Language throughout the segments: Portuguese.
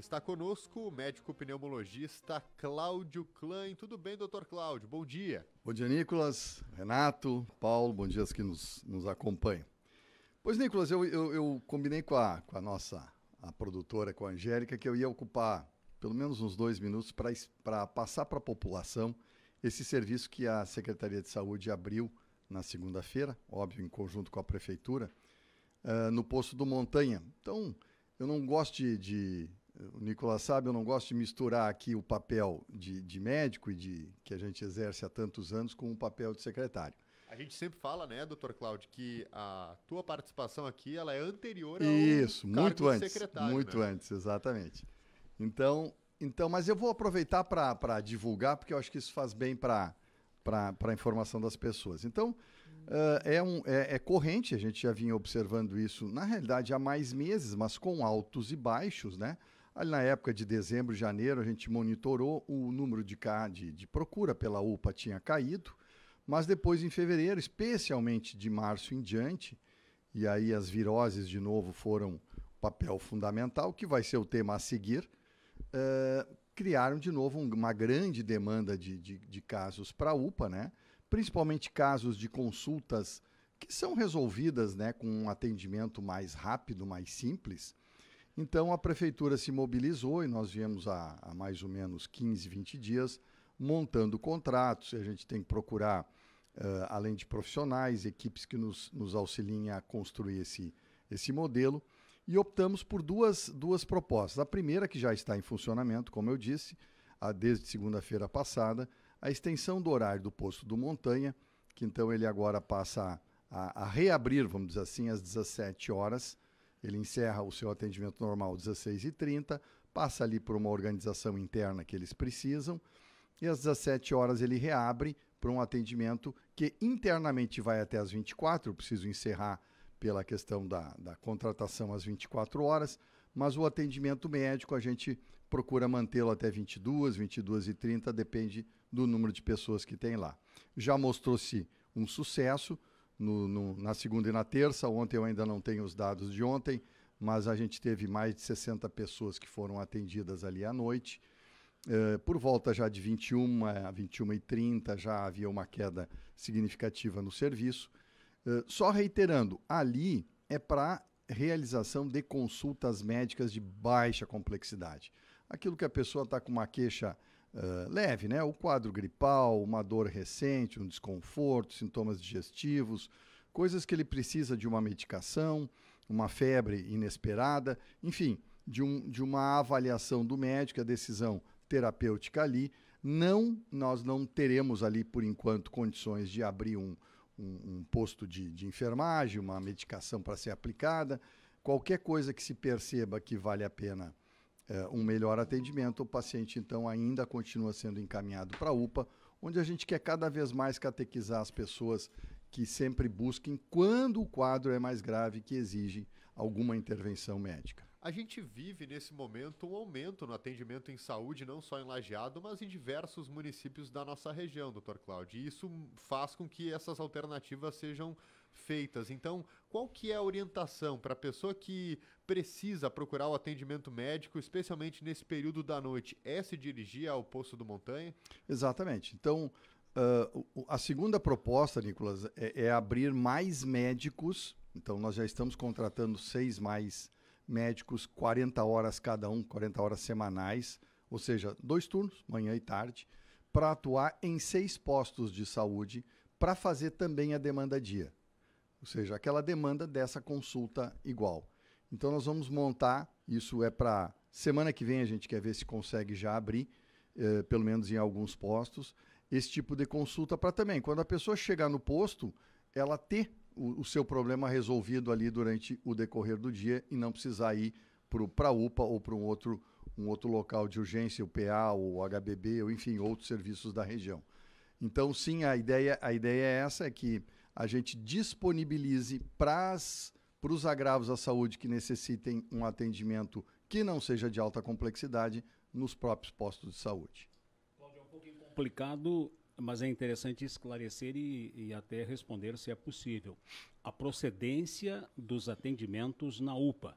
Está conosco o médico pneumologista Cláudio Klein. Tudo bem, doutor Cláudio? Bom dia. Bom dia, Nicolas, Renato, Paulo, bom dia aos que nos, nos acompanham. Pois, Nicolas, eu, eu, eu combinei com a, com a nossa a produtora, com a Angélica, que eu ia ocupar pelo menos uns dois minutos para passar para a população esse serviço que a Secretaria de Saúde abriu na segunda-feira, óbvio, em conjunto com a Prefeitura, uh, no posto do Montanha. Então, eu não gosto de, de, o Nicolas sabe, eu não gosto de misturar aqui o papel de, de médico e de que a gente exerce há tantos anos com o papel de secretário. A gente sempre fala, né, doutor Cláudio, que a tua participação aqui ela é anterior ao Isso, muito antes, muito né? antes, exatamente. Então, então, mas eu vou aproveitar para divulgar porque eu acho que isso faz bem para para a informação das pessoas. Então, uh, é, um, é, é, corrente, a gente já vinha observando isso, na realidade, há mais meses, mas com altos e baixos, né? Ali na época de dezembro, janeiro, a gente monitorou, o número de, de, de procura pela UPA tinha caído, mas depois em fevereiro, especialmente de março em diante, e aí as viroses de novo foram papel fundamental, que vai ser o tema a seguir, uh, criaram de novo uma grande demanda de, de, de casos para a UPA, né? principalmente casos de consultas que são resolvidas né, com um atendimento mais rápido, mais simples. Então a prefeitura se mobilizou e nós viemos há, há mais ou menos 15, 20 dias montando contratos. A gente tem que procurar, uh, além de profissionais, equipes que nos, nos auxiliem a construir esse, esse modelo. E optamos por duas, duas propostas. A primeira, que já está em funcionamento, como eu disse, a, desde segunda-feira passada, a extensão do horário do posto do Montanha, que então ele agora passa a, a reabrir, vamos dizer assim, às 17 horas ele encerra o seu atendimento normal às 16h30, passa ali por uma organização interna que eles precisam, e às 17 horas ele reabre para um atendimento que internamente vai até às 24, eu preciso encerrar pela questão da, da contratação às 24 horas, mas o atendimento médico a gente procura mantê-lo até 22, 22 e 30, depende do número de pessoas que tem lá. Já mostrou-se um sucesso, no, no, na segunda e na terça. Ontem eu ainda não tenho os dados de ontem, mas a gente teve mais de 60 pessoas que foram atendidas ali à noite. É, por volta já de 21 a 21 e 30 é, já havia uma queda significativa no serviço. É, só reiterando, ali é para realização de consultas médicas de baixa complexidade. Aquilo que a pessoa está com uma queixa ah, leve, né? O quadro gripal, uma dor recente, um desconforto, sintomas digestivos, coisas que ele precisa de uma medicação, uma febre inesperada, enfim, de, um, de uma avaliação do médico, a decisão terapêutica ali. Não, nós não teremos ali, por enquanto, condições de abrir um, um, um posto de, de enfermagem, uma medicação para ser aplicada. Qualquer coisa que se perceba que vale a pena é, um melhor atendimento, o paciente então ainda continua sendo encaminhado para a UPA, onde a gente quer cada vez mais catequizar as pessoas que sempre busquem, quando o quadro é mais grave, que exige alguma intervenção médica. A gente vive nesse momento um aumento no atendimento em saúde, não só em Lajeado, mas em diversos municípios da nossa região, doutor Cláudio. E isso faz com que essas alternativas sejam feitas. Então, qual que é a orientação para a pessoa que precisa procurar o atendimento médico, especialmente nesse período da noite? É se dirigir ao Poço do Montanha? Exatamente. Então, uh, a segunda proposta, Nicolas, é, é abrir mais médicos. Então, nós já estamos contratando seis mais médicos médicos 40 horas cada um, 40 horas semanais, ou seja, dois turnos, manhã e tarde, para atuar em seis postos de saúde para fazer também a demanda dia, ou seja, aquela demanda dessa consulta igual. Então nós vamos montar, isso é para semana que vem a gente quer ver se consegue já abrir, eh, pelo menos em alguns postos, esse tipo de consulta para também, quando a pessoa chegar no posto, ela ter o, o seu problema resolvido ali durante o decorrer do dia e não precisar ir para a UPA ou para um outro, um outro local de urgência, o PA, o HBB, ou enfim, outros serviços da região. Então, sim, a ideia, a ideia é essa, é que a gente disponibilize para os agravos à saúde que necessitem um atendimento que não seja de alta complexidade nos próprios postos de saúde. Cláudio, é um pouquinho complicado mas é interessante esclarecer e, e, até responder se é possível. A procedência dos atendimentos na UPA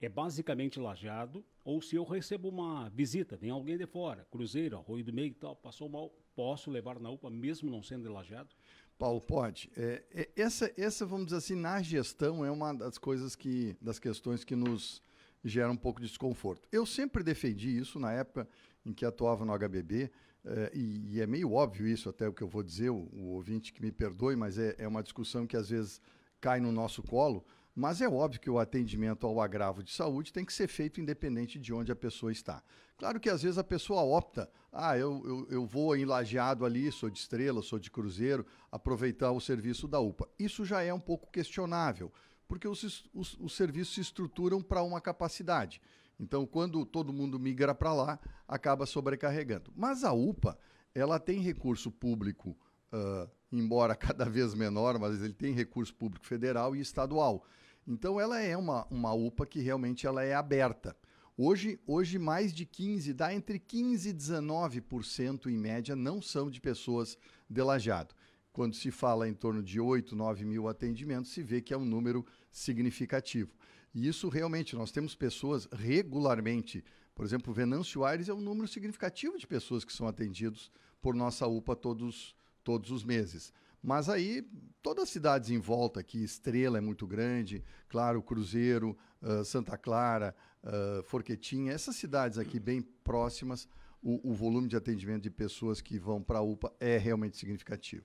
é basicamente lajado, ou se eu recebo uma visita, vem alguém de fora, cruzeiro, arroio do meio e tal, passou mal, posso levar na UPA mesmo não sendo lajado? Paulo, pode. É, é, essa, essa, vamos dizer assim, na gestão é uma das coisas que, das questões que nos gera um pouco de desconforto. Eu sempre defendi isso na época em que atuava no HBB, é, e, é meio óbvio isso, até o que eu vou dizer, o, o ouvinte que me perdoe, mas é, é, uma discussão que às vezes cai no nosso colo. Mas é óbvio que o atendimento ao agravo de saúde tem que ser feito independente de onde a pessoa está. Claro que às vezes a pessoa opta, ah, eu, eu, eu vou em lajeado ali, sou de estrela, sou de cruzeiro, aproveitar o serviço da UPA. Isso já é um pouco questionável, porque os, os, os serviços se estruturam para uma capacidade. Então, quando todo mundo migra para lá, acaba sobrecarregando. Mas a UPA, ela tem recurso público, uh, embora cada vez menor, mas ele tem recurso público federal e estadual. Então, ela é uma, uma UPA que realmente ela é aberta. Hoje, hoje, mais de 15, dá entre 15 e 19% em média, não são de pessoas de lajado. Quando se fala em torno de 8, 9 mil atendimentos, se vê que é um número significativo. E isso realmente, nós temos pessoas regularmente. Por exemplo, Venâncio Aires é um número significativo de pessoas que são atendidos por nossa UPA todos, todos os meses. Mas aí, todas as cidades em volta aqui, Estrela é muito grande, claro, Cruzeiro, uh, Santa Clara, uh, Forquetinha, essas cidades aqui bem próximas, o, o volume de atendimento de pessoas que vão para a UPA é realmente significativo.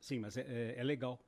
Sim, mas é, é, é legal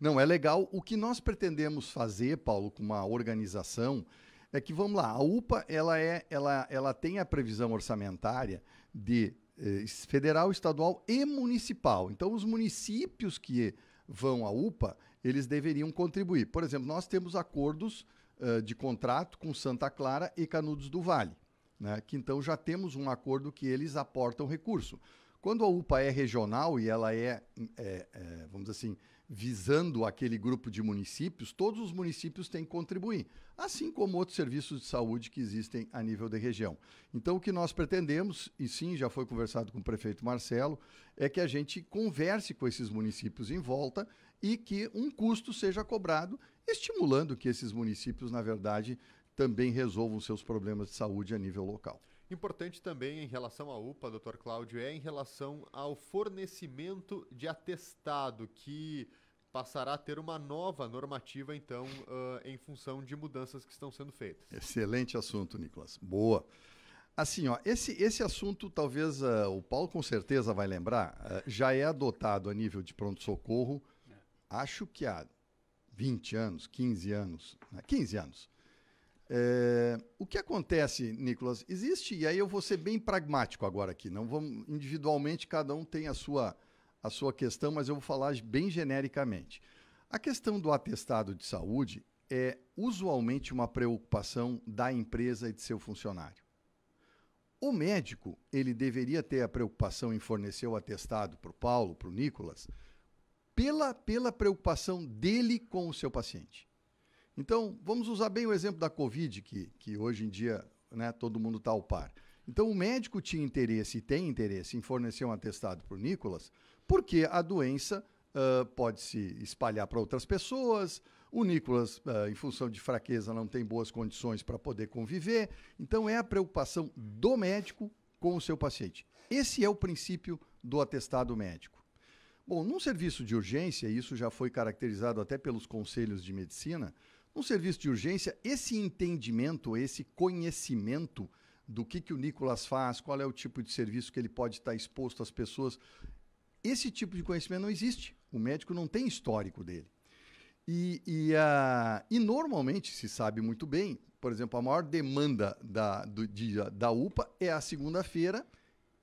não, é legal. O que nós pretendemos fazer, Paulo, com uma organização, é que, vamos lá, a UPA ela é, ela, ela tem a previsão orçamentária de eh, federal, estadual e municipal. Então, os municípios que vão à UPA, eles deveriam contribuir. Por exemplo, nós temos acordos uh, de contrato com Santa Clara e Canudos do Vale, né? que então já temos um acordo que eles aportam recurso. Quando a UPA é regional e ela é, é, é vamos dizer assim, visando aquele grupo de municípios, todos os municípios têm que contribuir, assim como outros serviços de saúde que existem a nível de região. Então, o que nós pretendemos, e sim, já foi conversado com o prefeito Marcelo, é que a gente converse com esses municípios em volta e que um custo seja cobrado, estimulando que esses municípios, na verdade, também resolvam seus problemas de saúde a nível local. Importante também em relação à UPA, doutor Cláudio, é em relação ao fornecimento de atestado, que passará a ter uma nova normativa, então, uh, em função de mudanças que estão sendo feitas. Excelente assunto, Nicolas. Boa. Assim, ó, esse, esse assunto, talvez uh, o Paulo com certeza vai lembrar, uh, já é adotado a nível de pronto-socorro, é. acho que há 20 anos, 15 anos, né? 15 anos. É, o que acontece, Nicolas? Existe, e aí eu vou ser bem pragmático agora aqui, não vamos individualmente, cada um tem a sua, a sua questão, mas eu vou falar bem genericamente. A questão do atestado de saúde é usualmente uma preocupação da empresa e de seu funcionário. O médico, ele deveria ter a preocupação em fornecer o atestado para o Paulo, para o Nicolas, pela, pela preocupação dele com o seu paciente. Então, vamos usar bem o exemplo da Covid, que, que hoje em dia né, todo mundo está ao par. Então, o médico tinha interesse e tem interesse em fornecer um atestado para o Nicolas, porque a doença uh, pode se espalhar para outras pessoas, o Nicolas, uh, em função de fraqueza, não tem boas condições para poder conviver. Então, é a preocupação do médico com o seu paciente. Esse é o princípio do atestado médico. Bom, num serviço de urgência, isso já foi caracterizado até pelos conselhos de medicina, um serviço de urgência, esse entendimento, esse conhecimento do que, que o Nicolas faz, qual é o tipo de serviço que ele pode estar exposto às pessoas, esse tipo de conhecimento não existe. O médico não tem histórico dele. E, e, uh, e normalmente se sabe muito bem, por exemplo, a maior demanda da, do dia da UPA é a segunda-feira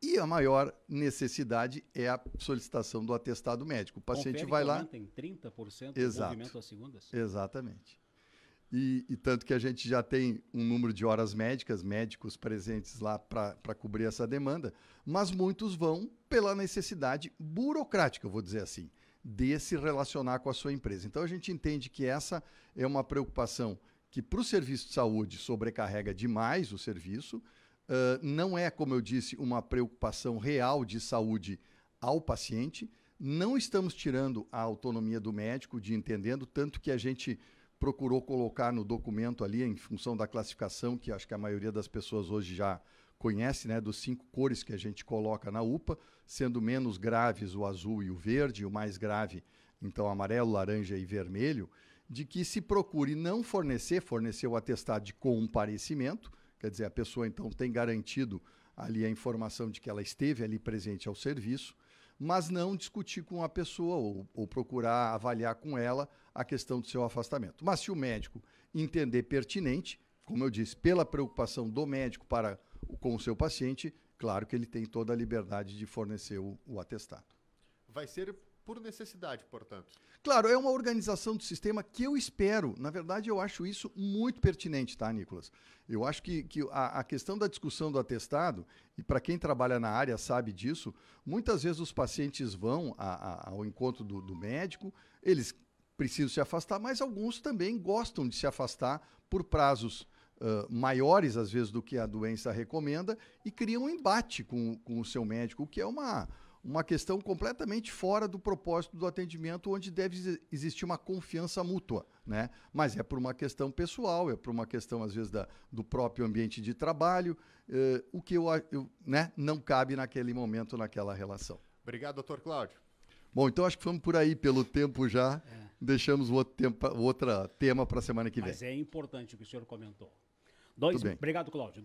e a maior necessidade é a solicitação do atestado médico. O paciente Confere vai lá. Tem 30% Exato. movimento às segundas? Exatamente. E, e, tanto que a gente já tem um número de horas médicas, médicos presentes lá para cobrir essa demanda, mas muitos vão pela necessidade burocrática, vou dizer assim, de se relacionar com a sua empresa. Então a gente entende que essa é uma preocupação que para o serviço de saúde sobrecarrega demais o serviço, uh, não é, como eu disse, uma preocupação real de saúde ao paciente, não estamos tirando a autonomia do médico de entendendo, tanto que a gente procurou colocar no documento ali, em função da classificação, que acho que a maioria das pessoas hoje já conhece, né, dos cinco cores que a gente coloca na UPA, sendo menos graves o azul e o verde, o mais grave, então, amarelo, laranja e vermelho, de que se procure não fornecer, fornecer o atestado de comparecimento, quer dizer, a pessoa então tem garantido ali a informação de que ela esteve ali presente ao serviço, mas não discutir com a pessoa ou, ou procurar avaliar com ela a questão do seu afastamento. Mas se o médico entender pertinente, como eu disse, pela preocupação do médico para com o seu paciente, claro que ele tem toda a liberdade de fornecer o, o atestado. Vai ser por necessidade, portanto. Claro, é uma organização do sistema que eu espero. Na verdade, eu acho isso muito pertinente, tá, Nicolas? Eu acho que, que a, a questão da discussão do atestado, e para quem trabalha na área sabe disso, muitas vezes os pacientes vão a, a, ao encontro do, do médico, eles precisam se afastar, mas alguns também gostam de se afastar por prazos Uh, maiores, às vezes, do que a doença recomenda, e cria um embate com, com o seu médico, o que é uma, uma questão completamente fora do propósito do atendimento, onde deve existir uma confiança mútua, né? Mas é por uma questão pessoal, é por uma questão, às vezes, da, do próprio ambiente de trabalho, eh, o que eu, eu, né, não cabe naquele momento, naquela relação. Obrigado, doutor Cláudio. Bom, então acho que fomos por aí pelo tempo já. É. Deixamos o outro, tempo, outro tema para a semana que vem. Mas é importante o que o senhor comentou. Dois, Obrigado, Cláudio.